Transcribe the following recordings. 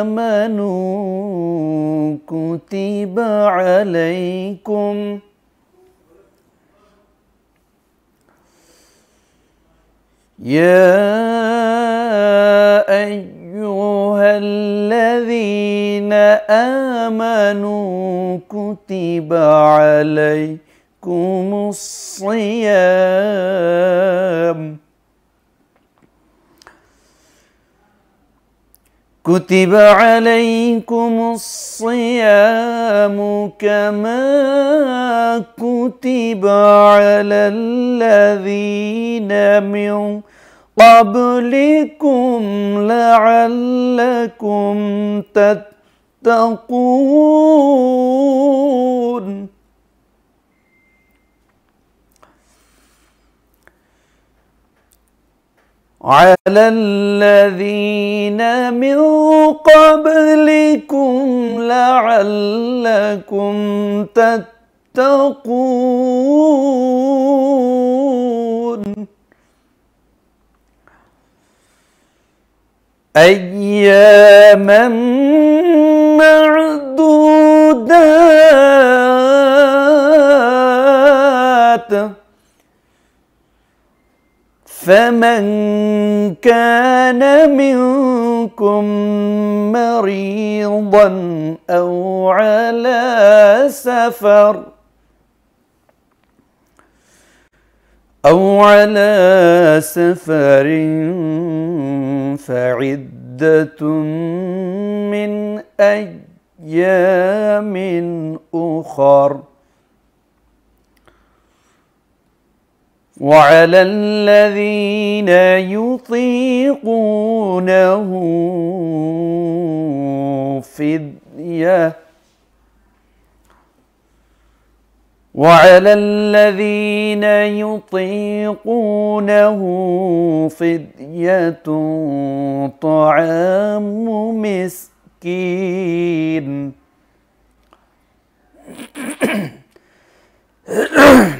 آمنوا كتب عليكم يا أيها الذين آمنوا كتب عليكم الصيام كتب عليكم الصيام كما كتب على الذين من قبلكم لعلكم تتقون على الذين من قبلكم لعلكم تتقون أياما معدودات فمن كان منكم مريضا او على سفر او على سفر فعده من ايام اخر وعلى الذين يطيقونه فدية وعلى الذين يطيقونه فدية طعام مسكين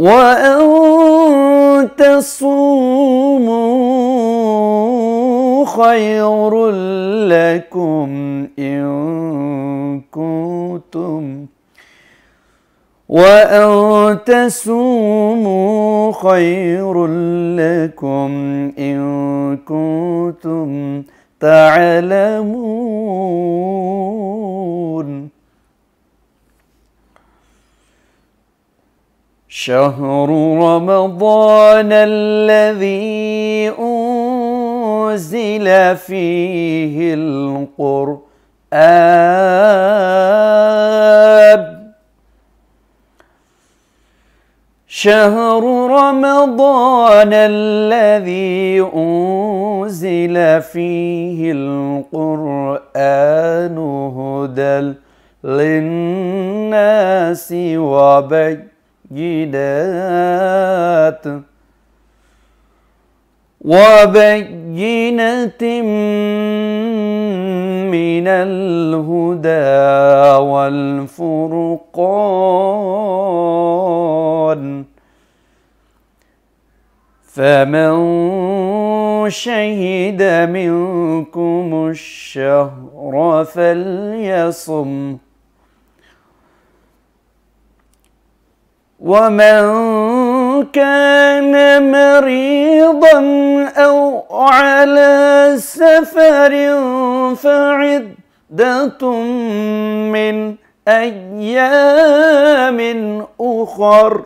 وأن تصوموا خير لكم إن كنتم وأن تصوموا خير لكم إن كنتم تعلمون شهر رمضان الذي أنزل فيه القرآن شهر رمضان الذي أنزل فيه القرآن هدى للناس وبين بالبينات وبينة من الهدى والفرقان فمن شهد منكم الشهر فليصم ومن كان مريضا أو على سفر فعدة من أيام أخر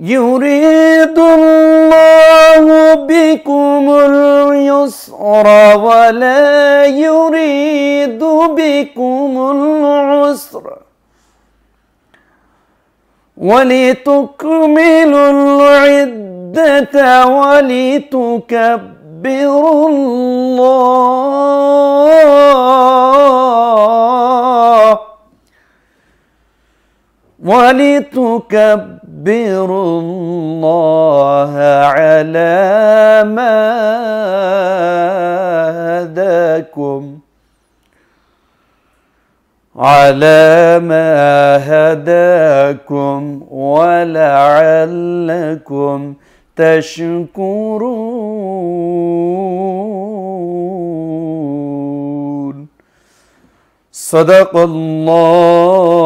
يريد الله بكم اليسر ولا يريد بكم العسر ولتكملوا العدة ولتكبروا الله ولتكبروا الله على ما هداكم على ما هداكم ولعلكم تشكرون صدق الله